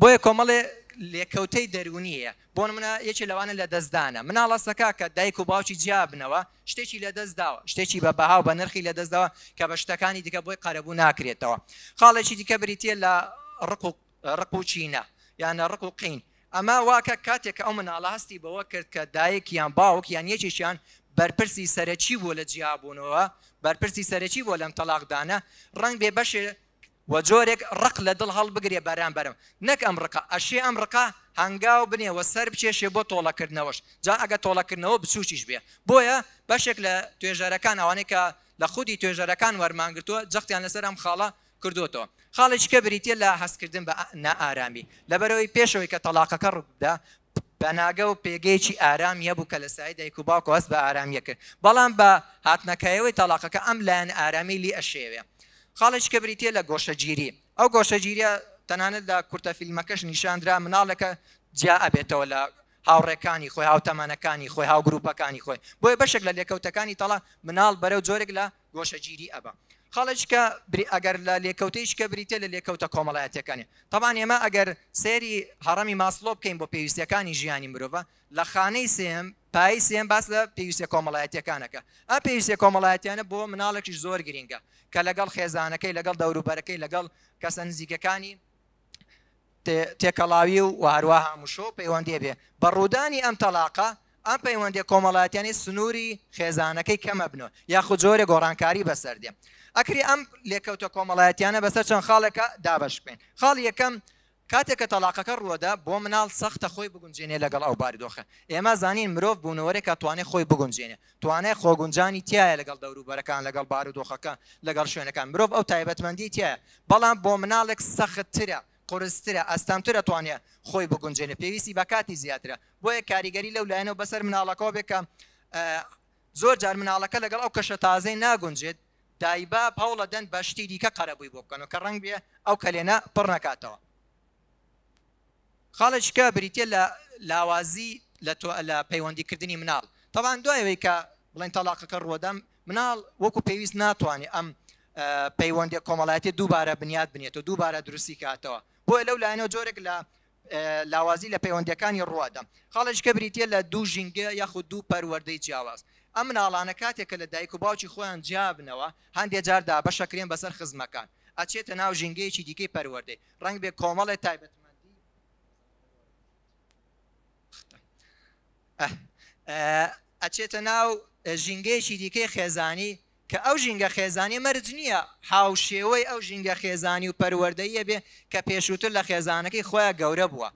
بۆیە کۆمەڵێ لێکەوتەی دەرونیە بۆ منە یەکی لەوانە لە دەستدانە مناڵەسەکە کە دایک و باوکی جیابنەوە شتێکی لە دەستداوە شتێکی بە بەهاو بە نرخی لە دەستداوە کە بە شتەکانی دیکە بۆی قەرەبوو ناکرێتەوە خاڵێکی دیکە بریتە لە ڕق و چینە یانە ڕق و قین ئەمە واکە کاتێک ئەو مناڵە هەستی بەوە کرد کە دایک یان باوک یان یەکێکیان بەرپرسی سەرەکی بۆ لە جیاببوونەوە بەرپرسی سەرەکی بۆ لەم تەلاقدانە ڕنگ بێ بەشێ و جۆرێک ڕق لە دڵ هەڵ بگرێ بەران بەرم نەک ئەم ڕقا ئەشی ئەم ڕقا هەنگاو بنێ و سەر بچێشێ بۆ تۆڵەکردنەوەش جا ئەگە تۆڵەکردنەوە بچوچیش بێ بۆیە بەشێک لە توێژەرەکان ئەوانێکە لە خودی توێژەرەکان وەرمانگرتووە جەختیان لەسەر ئەم خاڵە کردوتەوە خاڵێککە بریتە لە هەستکردن بە نائارامی لەبەرەوەی پێشەوەی کە تەلاقەکە ڕوودا بەناگە و پێگەیکی ئارام یەبوو کە لە سای دایک و باوکۆست بە ئارامیە کرد بەڵام بە هاتنەکەیەوەی تەلاقەکە ئەم لایەن ئارامی لی ئەشێوێ خاڵێککە بریتە لە گۆشەگیری ئەو گۆشەگیریە تەنانەت لە کورتە فیلمەکەش نیشاندرا مناڵەکە جیا ئەبێتەوە لە هاوڕێکانی خۆی هاوتەمانەکانی خۆی هاوگروپەکانی خۆی بۆیە بەشێک لە لێکەوتەکانی تەڵا مناڵ بەرەو جۆرێک لە گۆشەگیری ئەبە خەڵکە ئەگەر لە لێکەوتیشکە بریتە لە لێکەوتە کۆمەڵایەتەکانی تاوان ئێمە ئەگەر سێری هەڕەمی ماسلۆ بکەین بۆ پێویستەکانی ژیانی مرۆڤە لە خانەی سم پای سێن باس لە پێویستە کۆمەڵایەتەکانەکە ئە پێویستە کۆمەڵایەتیانە بۆ مناڵێکی زۆر گرینگە کە لەگەڵ خێزانەکەی لەگەڵ دەوروبەرەکەی لەگەڵ کەسە نزیکەکانی تێکەڵاوی و هەروە هەموشۆ پەیوەندێ بێ بە ڕوودانی ئەم تەلاقە ئەم پەیوەندی کۆمەڵاتیانی سنووری خێزانەکەی کەمە بنەوە یاخود جۆرە گۆڕانکاری بەسەردێ ئەکری ئەم لێکەوتە کۆمەڵایەتیانە بەسەر چەند خاڵەکە دابش بێن خاڵ یەکەم کاتێک کە تەلاقەکە ڕوەدا بۆ مناڵ سەختە خۆی بگونجێنێ لەگەڵ ئەو باریدۆخە ئێمە زانین مرۆڤ بوونەوەرێک کە توانێت خۆی بگونجێنێ توانای خۆگونجانی تایە لەگەڵ دەوروبەرەکان لەگەڵ بارودۆخەکە لەگەڵ شوێنەکان مرۆڤ ئەو تایبەتمەندی تایە بەڵام بۆ مناڵێک سەختترە قرسترە ئەستامترە توانێت خۆی بگونجێنێ پێویستی بەکاتی زیاترە بۆیە کاریگەری لەو لایەنەوە بەسەر مناڵەکەەوە بێکە زۆر جار مناڵەکە لەگەڵ ئەو کەشە تازەی ناگونجێت دایبا پاوڵە دەن بەشتی دیکە قەرەبووی بۆ بکەن و کە ڕنگ بێ ئەو کەلێنە پڕ نکاتەوە خاڵێککە بریتە لە لاوازی لە تۆ لە پەیوەندیکردنی مناڵ تاوان دوایەوەی کە بڵێن تەلاقەکە ڕوەدەم مناڵ وەکو پێویست ناتوانێت ئەم پەیوەندی کۆمەڵایەتی دووبارە بنیاد بنێتەوە دووبارە دروستی کاتەوە بۆیە لەو لایەنەوە جۆرێک لە لاوازی لە پەیوەندەکانی ڕوادەم خاڵشکە بریتە لە دوو ژینگە یاخود دوو پەروەەردەی جیاواز ئەم مناڵانە کاتێک کە لە دایک و باوکی خۆیان جیابنەوە هەندێک جاردا بەشەکرێن بەسەر خزمەکان ئەچێتە ناو ژینگەیەکی دیکەی پەروەەردەی ڕنگ بێ کۆمەڵی تایبەتمە ئەچێتە ناو ژینگەیەکی دیکەی خێزانی کە ئەو ژینگە خێزانی مەرج نییە هاوشێوەی ئەو ژینگە خێزانی و پەروەەردەیە بێ کە پێشووتر لە خێزانەکەی خۆیان گەورە بووە.